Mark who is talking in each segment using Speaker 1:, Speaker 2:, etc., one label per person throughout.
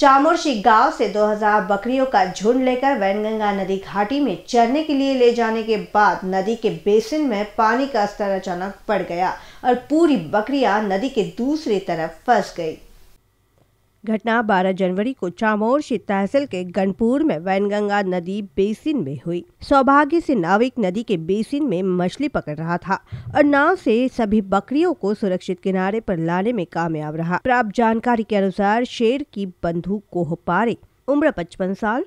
Speaker 1: चामोर्शी गांव से 2000 बकरियों का झुंड लेकर वैनगंगा नदी घाटी में चरने के लिए ले जाने के बाद नदी के बेसिन में पानी का स्तर अचानक पड़ गया और पूरी बकरियां नदी के दूसरी तरफ फंस गई घटना 12 जनवरी को चामोर शी तहसील के गनपुर में वैनगंगा नदी बेसिन में हुई सौभाग्य से नाविक नदी के बेसिन में मछली पकड़ रहा था और नाव से सभी बकरियों को सुरक्षित किनारे पर लाने में कामयाब रहा प्राप्त जानकारी के अनुसार शेर की बंधु कोहपारे पारे उम्र पचपन साल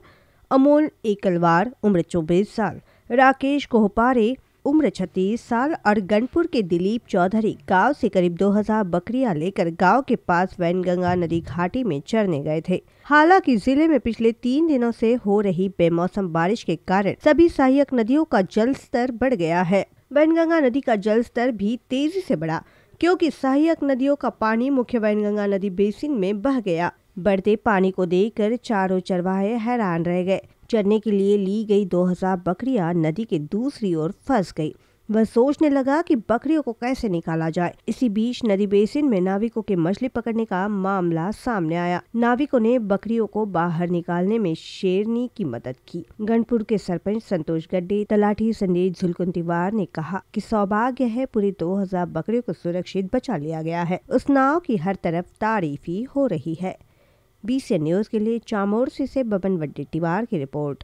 Speaker 1: अमोल एकलवार उम्र चौबीस साल राकेश कोहपारे उम्र छत्तीस साल और गणपुर के दिलीप चौधरी गांव से करीब 2000 बकरियां लेकर गांव के पास वैनगंगा नदी घाटी में चरने गए थे हालांकि जिले में पिछले तीन दिनों से हो रही बेमौसम बारिश के कारण सभी सहायक नदियों का जल स्तर बढ़ गया है वैनगंगा नदी का जल स्तर भी तेजी से बढ़ा क्योंकि सहायक नदियों का पानी मुख्य वैनगंगा नदी बेसिन में बह गया बढ़ते पानी को देखकर चारों चरवाहे हैरान रह गए चरने के लिए ली गई 2000 बकरियां नदी के दूसरी ओर फंस गई वह सोचने लगा कि बकरियों को कैसे निकाला जाए इसी बीच नदी बेसिन में नाविकों के मछली पकड़ने का मामला सामने आया नाविकों ने बकरियों को बाहर निकालने में शेरनी की मदद की गणपुर के सरपंच संतोष गड्ढे तलाठी संदेश झुलकुन तिवार ने कहा कि सौभाग्य है पूरी 2000 बकरियों को सुरक्षित बचा लिया गया है उस नाव की हर तरफ तारीफी हो रही है बी न्यूज़ के लिए चामोर से बबन वड्डी तिवार की रिपोर्ट